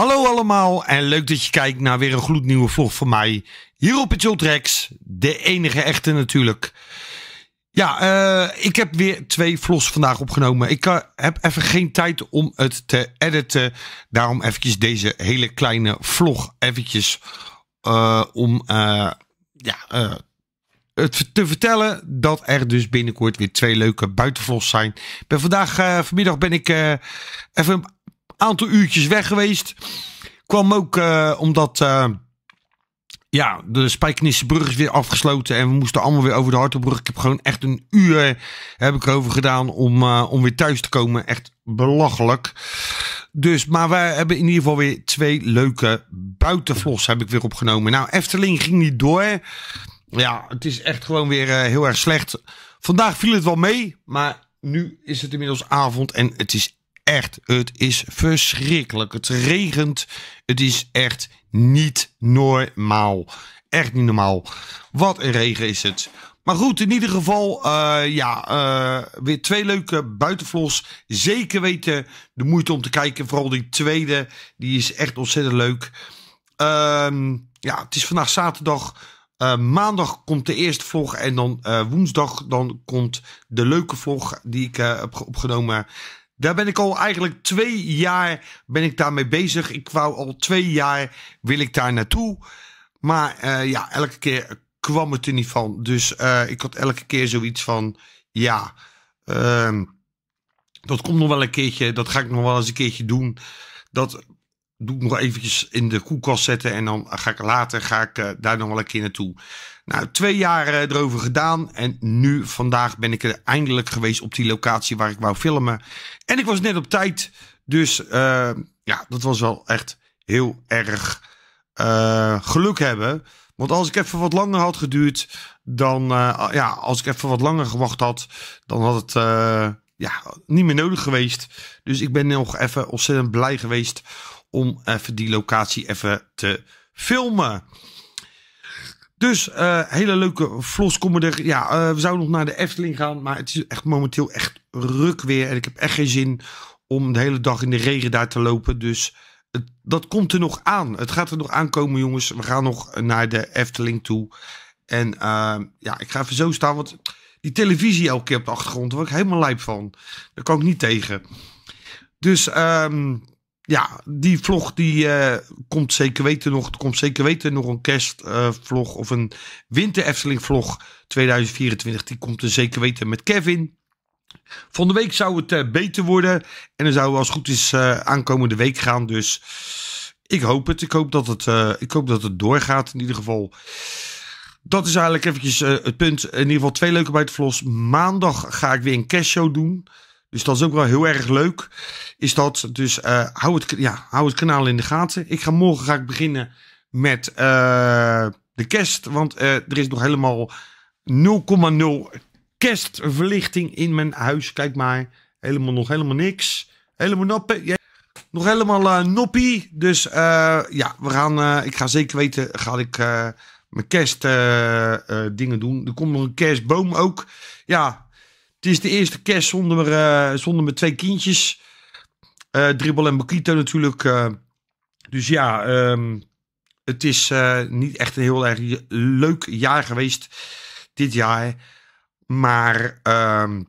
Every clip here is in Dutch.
Hallo allemaal en leuk dat je kijkt naar weer een gloednieuwe vlog van mij. Hier op het Tracks, de enige echte natuurlijk. Ja, eh, ik heb weer twee vlogs vandaag opgenomen. Ik eh, heb even geen tijd om het te editen. Daarom eventjes deze hele kleine vlog eventjes eh, om ja, het te vertellen dat er dus binnenkort weer twee leuke buitenvlogs zijn. ben vandaag, vanmiddag ben ik even aantal uurtjes weg geweest. Kwam ook eh, omdat eh, ja, de Spijkenisse is weer afgesloten. En we moesten allemaal weer over de Hartenbrug. Ik heb gewoon echt een uur heb ik over gedaan om, eh, om weer thuis te komen. Echt belachelijk. Dus, maar wij hebben in ieder geval weer twee leuke buitenvlogs heb ik weer opgenomen. Nou, Efteling ging niet door. Ja, het is echt gewoon weer heel erg slecht. Vandaag viel het wel mee, maar nu is het inmiddels avond en het is echt, het is verschrikkelijk. Het regent. Het is echt niet normaal. Echt niet normaal. Wat een regen is het. Maar goed, in ieder geval, eh, ja, eh, weer twee leuke buitenvlogs. Zeker weten de moeite om te kijken. Vooral die tweede, die is echt ontzettend leuk. Ehm, ja, het is vandaag zaterdag. Eh, maandag komt de eerste vlog en dan woensdag dan komt de leuke vlog die ik heb opgenomen. Daar ben ik al eigenlijk twee jaar ben ik daarmee bezig. Ik wou al twee jaar wil ik daar naartoe. Maar eh, ja, elke keer kwam het er niet van. Dus eh, ik had elke keer zoiets van ja, ehm, dat komt nog wel een keertje. Dat ga ik nog wel eens een keertje doen. Dat doe ik nog eventjes in de koelkast zetten. En dan ga ik later ga ik, eh, daar nog wel een keer naartoe. Nou, twee jaar eh, erover gedaan. En nu, vandaag, ben ik er eindelijk geweest op die locatie waar ik wou filmen. En ik was net op tijd. Dus eh, ja, dat was wel echt heel erg geluk hebben. Want als ik even wat langer had geduurd, dan ja, als ik even wat langer gewacht had, dan had het ja, niet meer nodig geweest. Dus ik ben nog even ontzettend blij geweest om even die locatie even te filmen. Dus uh, hele leuke er. Ja, eh, we zouden nog naar de Efteling gaan. Maar het is echt momenteel echt ruk weer. En ik heb echt geen zin om de hele dag in de regen daar te lopen. Dus dat komt er nog aan. Het gaat er nog aankomen, jongens. We gaan nog naar de Efteling toe. En uh, ja, ik ga even zo staan. Want die televisie elke keer op de achtergrond. Daar word ik helemaal lijp van. Daar kan ik niet tegen. Dus um, ja, die vlog die eh, komt zeker weten nog. Er komt zeker weten nog een kerstvlog eh, of een winter Efteling vlog 2024. Die komt er zeker weten met Kevin. Van de week zou het eh, beter worden. En dan zouden we als het goed is aankomende week gaan. Dus ik hoop het. Ik hoop dat het, ik hoop dat het doorgaat in ieder geval. Dat is eigenlijk eventjes het punt. In ieder geval twee leuke bij het vlog. Maandag ga ik weer een cash show doen. Dus dat is ook wel heel erg leuk. Is dat dus eh, hou, het, ja, hou het kanaal in de gaten. Ik ga morgen ga ik beginnen met eh, de kerst. Want eh, er is nog helemaal 0,0 kerstverlichting in mijn huis. Kijk maar. Helemaal nog helemaal niks. Helemaal noppen. Nog helemaal noppie. Dus ja, we gaan, ik ga zeker weten. Ga ik mijn kerstdingen doen. Er komt nog een kerstboom ook. Ja, het is de eerste kerst zonder, eh, zonder mijn twee kindjes. Eh, dribbel en Bukito natuurlijk. Eh. dus ja, ehm, het is niet echt een heel erg leuk jaar geweest dit jaar. Maar ehm,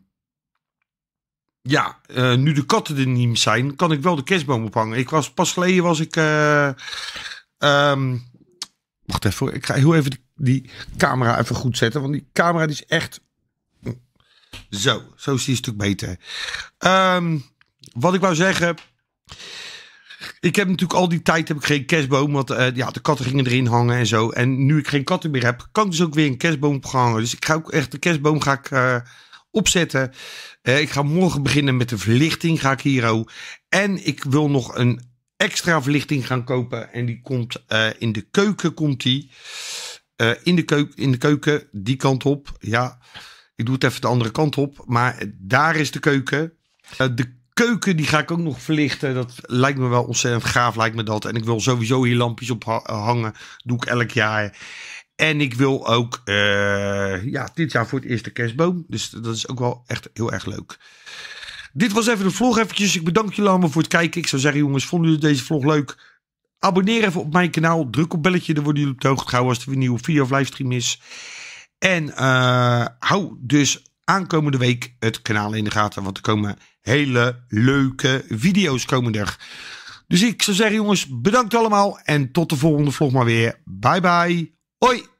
ja, nu de katten er niet meer zijn, kan ik wel de kerstboom ophangen. Ik was pas geleden was ik... Um, wacht even, ik ga heel even die, die camera even goed zetten. Want die camera die is echt zo, zo is die stuk beter. Ehm, wat ik wou zeggen. Ik heb natuurlijk al die tijd heb ik geen kerstboom. Want eh, ja, de katten gingen erin hangen en zo. En nu ik geen katten meer heb, kan ik dus ook weer een kerstboom ophangen. Dus ik ga ook echt de kerstboom ga ik, eh, opzetten. Eh, ik ga morgen beginnen met de verlichting. Ga ik hier ook. En ik wil nog een extra verlichting gaan kopen. En die komt in de keuken. Komt die. in, de keuken, in de keuken, die kant op. Ja. Ik doe het even de andere kant op. Maar daar is de keuken. Eh, de keuken die ga ik ook nog verlichten. Dat lijkt me wel ontzettend gaaf, lijkt me dat. En ik wil sowieso hier lampjes op hangen. Doe ik elk jaar. En ik wil ook eh, ja, dit jaar voor het eerst de kerstboom. Dus dat is ook wel echt heel erg leuk. Dit was even de vlog eventjes. Ik bedank jullie allemaal voor het kijken. Ik zou zeggen jongens, vonden jullie deze vlog leuk? Abonneer even op mijn kanaal. Druk op belletje, dan worden jullie op de hoogte gehouden als er weer een nieuwe video of livestream is. En eh, hou dus aankomende week het kanaal in de gaten. Want er komen hele leuke video's komen er. Dus ik zou zeggen jongens, bedankt allemaal. En tot de volgende vlog maar weer. Bye bye. Hoi.